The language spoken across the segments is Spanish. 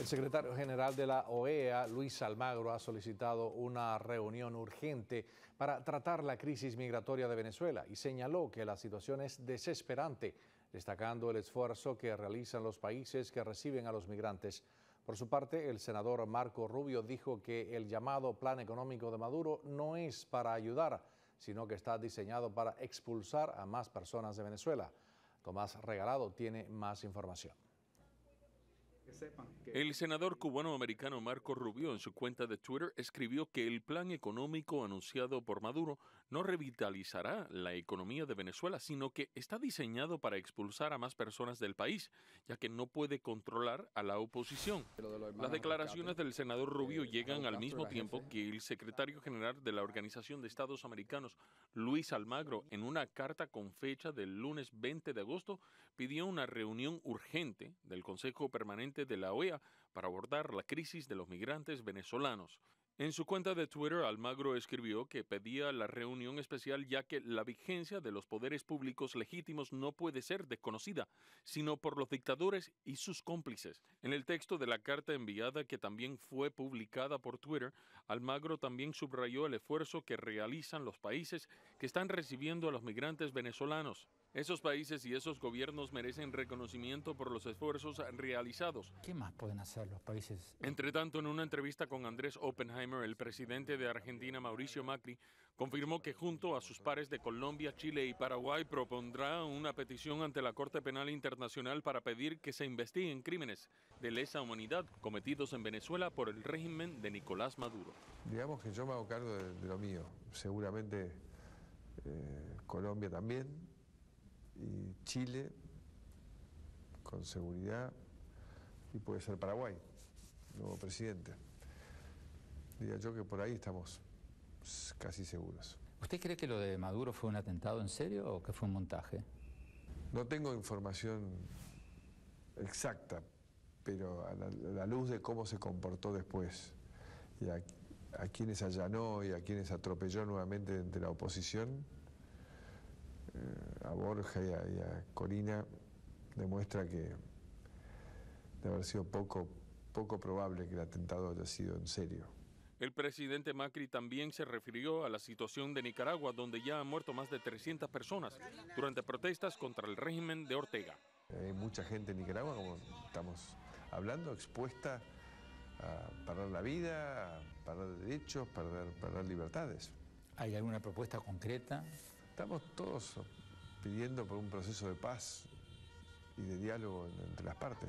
El secretario general de la OEA, Luis Almagro, ha solicitado una reunión urgente para tratar la crisis migratoria de Venezuela y señaló que la situación es desesperante, destacando el esfuerzo que realizan los países que reciben a los migrantes. Por su parte, el senador Marco Rubio dijo que el llamado Plan Económico de Maduro no es para ayudar, sino que está diseñado para expulsar a más personas de Venezuela. Tomás Regalado tiene más información. El senador cubano-americano Marco Rubio en su cuenta de Twitter escribió que el plan económico anunciado por Maduro no revitalizará la economía de Venezuela, sino que está diseñado para expulsar a más personas del país, ya que no puede controlar a la oposición. Las declaraciones del senador Rubio llegan al mismo tiempo que el secretario general de la Organización de Estados Americanos, Luis Almagro, en una carta con fecha del lunes 20 de agosto, pidió una reunión urgente del Consejo Permanente de la OEA para abordar la crisis de los migrantes venezolanos. En su cuenta de Twitter, Almagro escribió que pedía la reunión especial ya que la vigencia de los poderes públicos legítimos no puede ser desconocida, sino por los dictadores y sus cómplices. En el texto de la carta enviada, que también fue publicada por Twitter, Almagro también subrayó el esfuerzo que realizan los países que están recibiendo a los migrantes venezolanos. Esos países y esos gobiernos merecen reconocimiento por los esfuerzos realizados. ¿Qué más pueden hacer los países? Entre tanto, en una entrevista con Andrés Oppenheimer, el presidente de Argentina, Mauricio Macri, confirmó que junto a sus pares de Colombia, Chile y Paraguay propondrá una petición ante la Corte Penal Internacional para pedir que se investiguen crímenes de lesa humanidad cometidos en Venezuela por el régimen de Nicolás Maduro. Digamos que yo me hago cargo de, lo mío. Seguramente eh, Colombia también y Chile, con seguridad, y puede ser Paraguay, nuevo presidente. Diría yo que por ahí estamos casi seguros. ¿Usted cree que lo de Maduro fue un atentado en serio o que fue un montaje? No tengo información exacta, pero a la, luz de cómo se comportó después y a, a quienes allanó y a quienes atropelló nuevamente entre la oposición, a Borja y a, Corina demuestra que de haber sido poco, poco probable que el atentado haya sido en serio. El presidente Macri también se refirió a la situación de Nicaragua, donde ya han muerto más de 300 personas durante protestas contra el régimen de Ortega. Hay mucha gente en Nicaragua, como estamos hablando, expuesta a perder la vida, a perder derechos, perder, perder libertades. ¿Hay alguna propuesta concreta Estamos todos pidiendo por un proceso de paz y de diálogo entre las partes,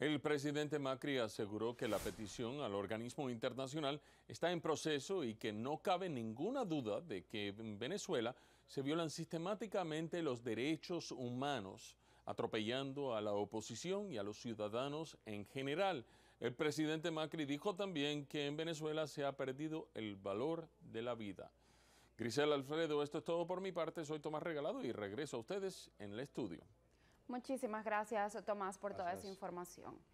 El presidente Macri aseguró que la petición al organismo internacional está en proceso y que no cabe ninguna duda de que en Venezuela se violan sistemáticamente los derechos humanos, atropellando a la oposición y a los ciudadanos en general. El presidente Macri dijo también que en Venezuela se ha perdido el valor de la vida. Grisel Alfredo, esto es todo por mi parte. Soy Tomás Regalado y regreso a ustedes en el estudio. Muchísimas gracias, Tomás, por toda esa información.